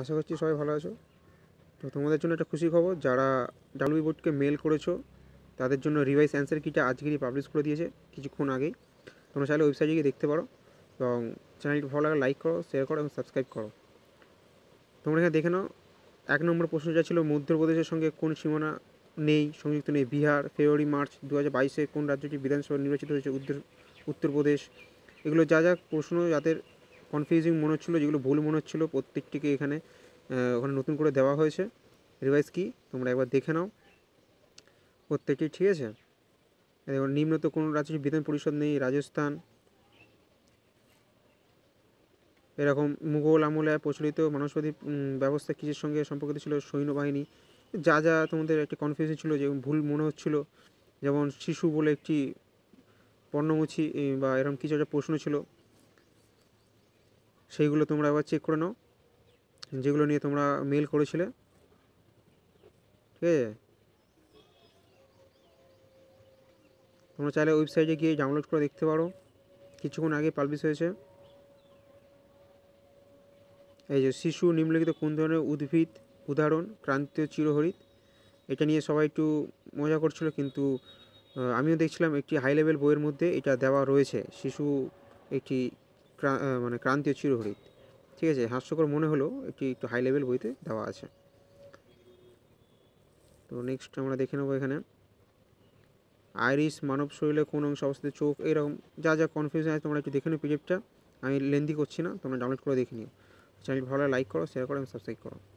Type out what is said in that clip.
আশা করছি সবাই ভালো আছো তো তোমাদের জন্য একটা খুশি খবর যারা ডাব্লিউ বোর্ডকে মেল করেছো তাদের জন্য রিভাইস অ্যান্সার কিটা আজকেরই পাবলিশ করে দিয়েছে কিছুক্ষণ আগেই তোমরা চাইলে ওয়েবসাইটে গিয়ে দেখতে পারো এবং চ্যানেলটি ভালো লাগে লাইক করো শেয়ার করো এবং সাবস্ক্রাইব করো তোমরা এখানে দেখে নাও এক নম্বর প্রশ্ন যা ছিল মধ্যপ্রদেশের সঙ্গে কোন সীমানা নেই সংযুক্ত নেই বিহার ফেব্রুয়ারি মার্চ দু হাজার বাইশে কোন রাজ্যটি বিধানসভা নির্বাচিত হয়েছে উত্তর উত্তরপ্রদেশ এগুলো যা যা প্রশ্ন যাদের কনফিউজিং মনে হচ্ছিলো যেগুলো ভুল মনে হচ্ছিলো প্রত্যেকটিকে এখানে ওখানে নতুন করে দেওয়া হয়েছে রিভাইজ কি তোমরা একবার দেখে নাও প্রত্যেকটি ঠিক আছে এবার নিম্নত কোনো রাজ্য বিধান পরিষদ নেই রাজস্থান এরকম মুঘল আমলে প্রচলিত মানসবাদী ব্যবস্থা কিসের সঙ্গে সম্পর্কিত ছিল সৈন্যবাহিনী যা যা তোমাদের একটি কনফিউশন ছিল যে ভুল মনে হচ্ছিল যেমন শিশু বলে একটি পর্ণমুচী বা এরকম কিছু একটা প্রশ্ন ছিল সেইগুলো তোমরা আবার চেক করে নাও যেগুলো নিয়ে তোমরা মেল করেছিলে ঠিক আছে তোমরা চাইলে ওয়েবসাইটে গিয়ে ডাউনলোড করে দেখতে পারো কিছুক্ষণ আগে পাবলিশ হয়েছে এই যে শিশু নিম্নলিখিত কোন ধরনের উদ্ভিদ উদাহরণ ক্রান্তীয় চিরহরিত এটা নিয়ে সবাই একটু মজা করছিল কিন্তু আমিও দেখছিলাম একটি হাই লেভেল বইয়ের মধ্যে এটা দেওয়া রয়েছে শিশু একটি মানে ক্রান্তীয় চিরহরিত ঠিক আছে হাস্যকর মনে হলেও একটি একটু হাই লেভেল বইতে দেওয়া আছে তো নেক্সট আমরা দেখে নেবো এখানে আইরিস মানব শরীরে কোন অংশ অবস্থিত চোখ এরকম যা যা কনফিউশন আছে তোমরা একটু দেখে নিও পিডিএফটা আমি লেন্দি করছি না তোমরা ডাউনলোড করে দেখে নিও চ্যানেল ভালো লাইক করো শেয়ার করো এবং সাবস্ক্রাইব করো